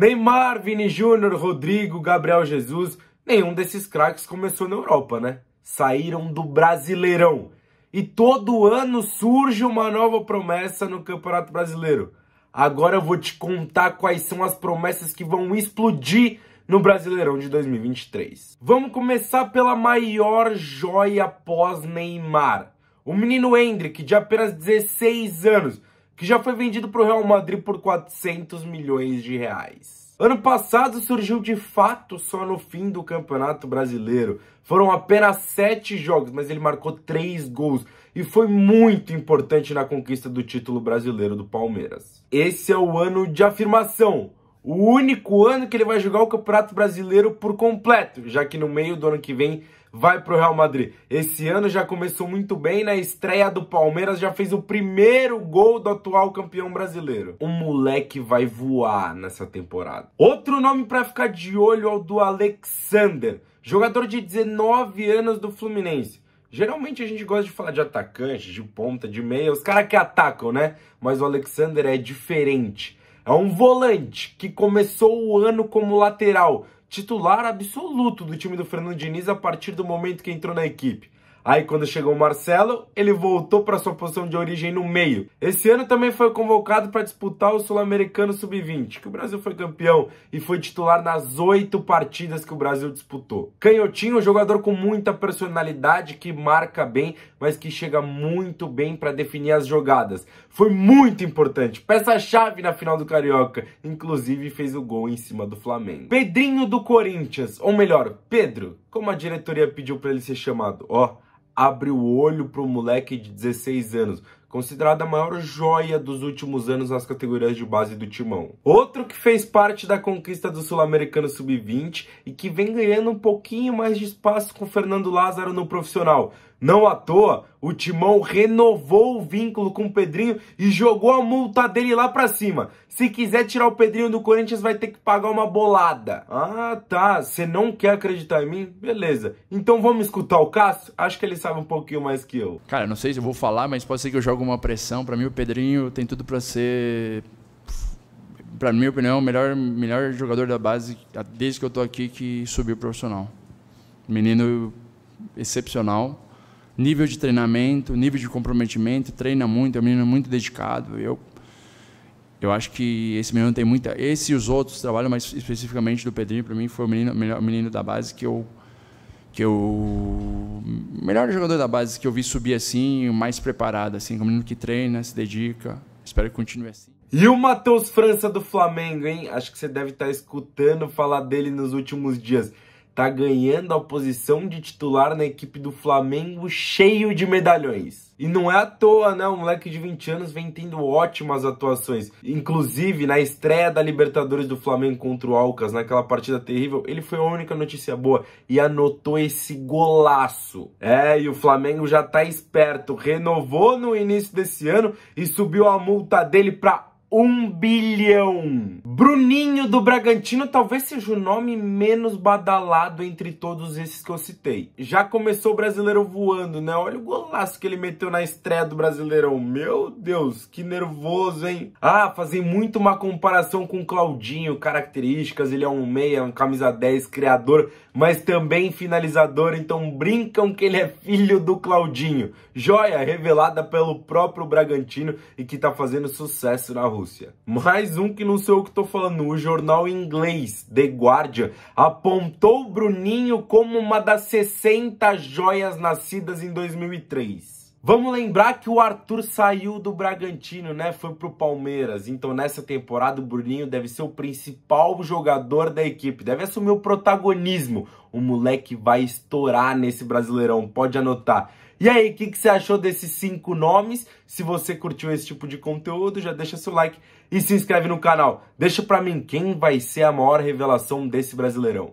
Neymar, Vini Júnior, Rodrigo, Gabriel Jesus, nenhum desses craques começou na Europa, né? Saíram do Brasileirão. E todo ano surge uma nova promessa no Campeonato Brasileiro. Agora eu vou te contar quais são as promessas que vão explodir no Brasileirão de 2023. Vamos começar pela maior joia pós Neymar. O menino Hendrick, de apenas 16 anos, que já foi vendido para o Real Madrid por 400 milhões de reais. Ano passado surgiu de fato só no fim do Campeonato Brasileiro. Foram apenas sete jogos, mas ele marcou três gols e foi muito importante na conquista do título brasileiro do Palmeiras. Esse é o ano de afirmação, o único ano que ele vai jogar o Campeonato Brasileiro por completo, já que no meio do ano que vem vai para o Real Madrid. Esse ano já começou muito bem, na estreia do Palmeiras já fez o primeiro gol do atual campeão brasileiro. O moleque vai voar nessa temporada. Outro nome para ficar de olho é o do Alexander, jogador de 19 anos do Fluminense. Geralmente a gente gosta de falar de atacante, de ponta, de meia, os caras que atacam, né? Mas o Alexander é diferente. É um volante que começou o ano como lateral, titular absoluto do time do Fernando Diniz a partir do momento que entrou na equipe. Aí quando chegou o Marcelo, ele voltou para sua posição de origem no meio. Esse ano também foi convocado para disputar o Sul-Americano Sub-20, que o Brasil foi campeão e foi titular nas oito partidas que o Brasil disputou. Canhotinho, um jogador com muita personalidade, que marca bem, mas que chega muito bem para definir as jogadas. Foi muito importante, peça-chave na final do Carioca, inclusive fez o gol em cima do Flamengo. Pedrinho do Corinthians, ou melhor, Pedro, como a diretoria pediu para ele ser chamado, ó abre o olho para o moleque de 16 anos, considerada a maior joia dos últimos anos nas categorias de base do Timão. Outro que fez parte da conquista do Sul-Americano Sub-20 e que vem ganhando um pouquinho mais de espaço com Fernando Lázaro no profissional não à toa, o Timão renovou o vínculo com o Pedrinho e jogou a multa dele lá pra cima. Se quiser tirar o Pedrinho do Corinthians, vai ter que pagar uma bolada. Ah, tá. Você não quer acreditar em mim? Beleza. Então vamos escutar o Cássio? Acho que ele sabe um pouquinho mais que eu. Cara, não sei se eu vou falar, mas pode ser que eu jogue uma pressão. Pra mim, o Pedrinho tem tudo pra ser para minha opinião, o melhor, melhor jogador da base desde que eu tô aqui que subiu profissional. Menino excepcional nível de treinamento, nível de comprometimento, treina muito, é um menino muito dedicado. Eu, eu acho que esse menino tem muita. Esse e os outros trabalham, mas especificamente do Pedrinho, para mim, foi o menino, melhor, menino da base que eu. que eu. melhor jogador da base que eu vi subir assim, mais preparado, assim, um menino que treina, se dedica. Espero que continue assim. E o Matheus França do Flamengo, hein? Acho que você deve estar tá escutando falar dele nos últimos dias tá ganhando a posição de titular na equipe do Flamengo cheio de medalhões. E não é à toa, né? o moleque de 20 anos vem tendo ótimas atuações. Inclusive, na estreia da Libertadores do Flamengo contra o Alcas, naquela partida terrível, ele foi a única notícia boa e anotou esse golaço. É, e o Flamengo já tá esperto, renovou no início desse ano e subiu a multa dele para um bilhão. Bruninho do Bragantino talvez seja o nome menos badalado entre todos esses que eu citei. Já começou o brasileiro voando, né? Olha o golaço que ele meteu na estreia do Brasileirão. Meu Deus, que nervoso, hein? Ah, fazer muito uma comparação com o Claudinho, características, ele é um meia, um camisa 10, criador, mas também finalizador, então brincam que ele é filho do Claudinho. Joia revelada pelo próprio Bragantino e que tá fazendo sucesso na rua. Rússia. Mais um que não sei o que estou falando, o jornal inglês The Guardian apontou Bruninho como uma das 60 joias nascidas em 2003. Vamos lembrar que o Arthur saiu do Bragantino, né? Foi pro Palmeiras. Então, nessa temporada, o Bruninho deve ser o principal jogador da equipe. Deve assumir o protagonismo. O moleque vai estourar nesse Brasileirão, pode anotar. E aí, o que, que você achou desses cinco nomes? Se você curtiu esse tipo de conteúdo, já deixa seu like e se inscreve no canal. Deixa pra mim quem vai ser a maior revelação desse Brasileirão.